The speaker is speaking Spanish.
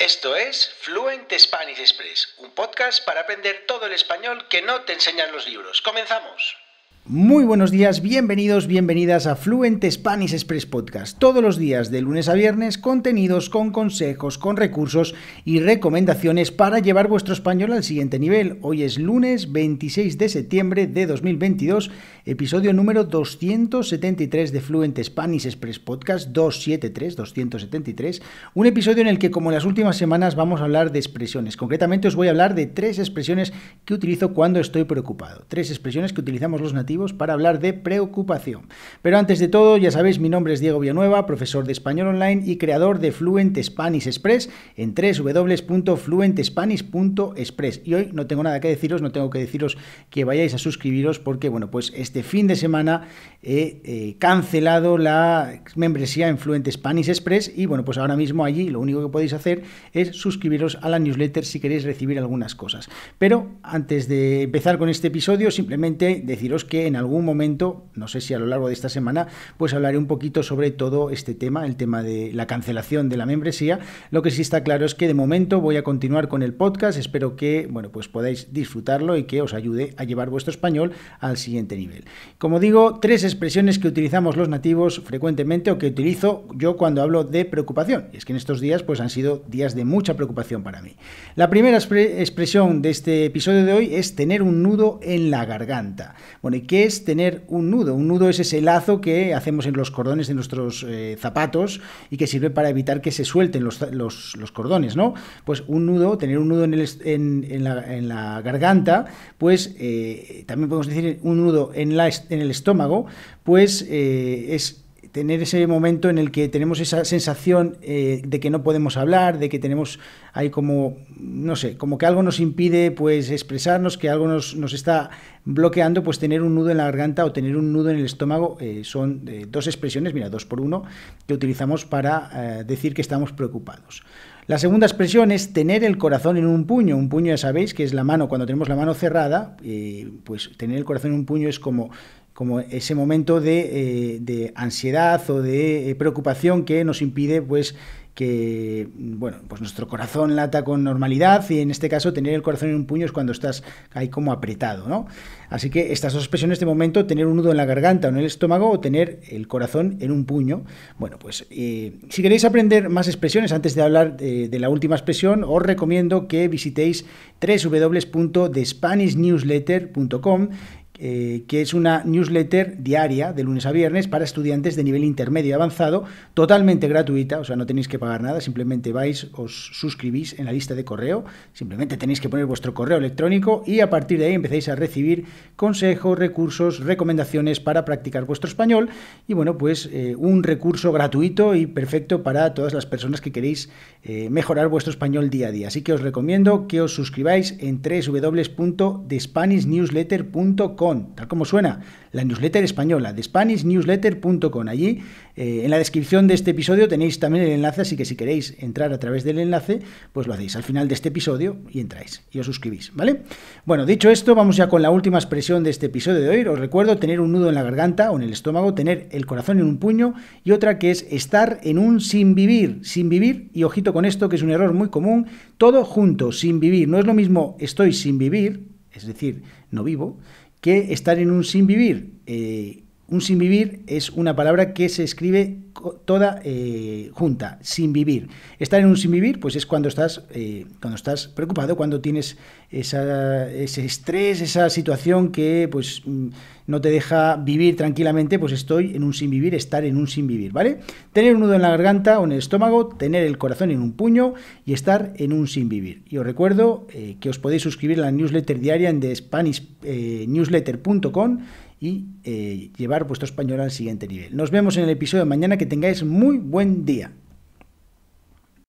Esto es Fluent Spanish Express, un podcast para aprender todo el español que no te enseñan los libros. ¡Comenzamos! Muy buenos días, bienvenidos, bienvenidas a Fluent Spanish Express Podcast. Todos los días, de lunes a viernes, contenidos con consejos, con recursos y recomendaciones para llevar vuestro español al siguiente nivel. Hoy es lunes 26 de septiembre de 2022, episodio número 273 de Fluent Spanish Express Podcast 273, 273. Un episodio en el que, como en las últimas semanas, vamos a hablar de expresiones. Concretamente, os voy a hablar de tres expresiones que utilizo cuando estoy preocupado. Tres expresiones que utilizamos los nativos para hablar de preocupación. Pero antes de todo, ya sabéis, mi nombre es Diego Villanueva, profesor de español online y creador de Fluent Spanish Express en www.fluentespanish.express. Y hoy no tengo nada que deciros, no tengo que deciros que vayáis a suscribiros porque, bueno, pues este fin de semana he eh, cancelado la membresía en Fluent Spanish Express y, bueno, pues ahora mismo allí lo único que podéis hacer es suscribiros a la newsletter si queréis recibir algunas cosas. Pero antes de empezar con este episodio, simplemente deciros que en algún momento, no sé si a lo largo de esta semana, pues hablaré un poquito sobre todo este tema, el tema de la cancelación de la membresía. Lo que sí está claro es que de momento voy a continuar con el podcast. Espero que, bueno, pues podáis disfrutarlo y que os ayude a llevar vuestro español al siguiente nivel. Como digo, tres expresiones que utilizamos los nativos frecuentemente o que utilizo yo cuando hablo de preocupación. es que en estos días pues han sido días de mucha preocupación para mí. La primera expresión de este episodio de hoy es tener un nudo en la garganta. Bueno, ¿y qué es tener un nudo. Un nudo es ese lazo que hacemos en los cordones de nuestros eh, zapatos y que sirve para evitar que se suelten los, los, cordones, ¿no? Pues un nudo, tener un nudo en, la, garganta, pues eh, también podemos decir un nudo en, la, en el estómago, pues eh, es tener ese momento en el que tenemos esa sensación eh, de que no podemos hablar, de que tenemos hay como, no sé, como que algo nos impide pues expresarnos, que algo nos, está bloqueando, pues tener un nudo en la garganta o tener un nudo en el estómago eh, son eh, dos expresiones, mira, dos por uno, que utilizamos para decir que estamos preocupados. La segunda expresión es tener el corazón en un puño. Un puño ya sabéis que es la mano, cuando tenemos la mano cerrada, pues tener el corazón en un puño es como como ese momento de, eh, ansiedad o de eh, preocupación que nos impide pues que bueno, pues nuestro corazón lata con normalidad y en este caso tener el corazón en un puño es cuando estás ahí como apretado, ¿no? Así que estas dos expresiones de momento, tener un nudo en la garganta o en el estómago o tener el corazón en un puño. Bueno, pues eh, si queréis aprender más expresiones antes de hablar de la última expresión, os recomiendo que visitéis www.thespanishnewsletter.com eh, que es una newsletter diaria de lunes a viernes para estudiantes de nivel intermedio y avanzado, totalmente gratuita, o sea, no tenéis que pagar nada, simplemente vais, os suscribís en la lista de correo, simplemente tenéis que poner vuestro correo electrónico y a partir de ahí empezáis a recibir consejos, recursos, recomendaciones para practicar vuestro español y bueno, pues eh, un recurso gratuito y perfecto para todas las personas que queréis eh, mejorar vuestro español día a día. Así que os recomiendo que os suscribáis en www.thespanishnewsletter.com tal como suena, la newsletter española de SpanishNewsletter.com. Allí, eh, en la descripción de este episodio tenéis también el enlace, así que si queréis entrar a través del enlace, pues lo hacéis al final de este episodio y entráis y os suscribís, ¿vale? Bueno, dicho esto, vamos ya con la última expresión de este episodio de hoy. Os recuerdo tener un nudo en la garganta o en el estómago, tener el corazón en un puño y otra que es estar en un sin vivir, sin vivir, y ojito con esto que es un error muy común, todo junto, sin vivir. No es lo mismo estoy sin vivir, es decir, no vivo, que estar en un sin vivir. Eh, un sin vivir es una palabra que se escribe toda eh, junta, sin vivir. Estar en un sin vivir, pues es cuando estás, eh, cuando estás preocupado, cuando tienes esa, ese estrés, esa situación que pues mm, no te deja vivir tranquilamente, pues estoy en un sin vivir, estar en un sin vivir, ¿vale? Tener un nudo en la garganta o en el estómago, tener el corazón en un puño y estar en un sin vivir. Y os recuerdo eh, que os podéis suscribir a la newsletter diaria en thespanishnewsletter.com y llevar vuestro español al siguiente nivel. Nos vemos en el episodio de mañana que tengáis muy buen día.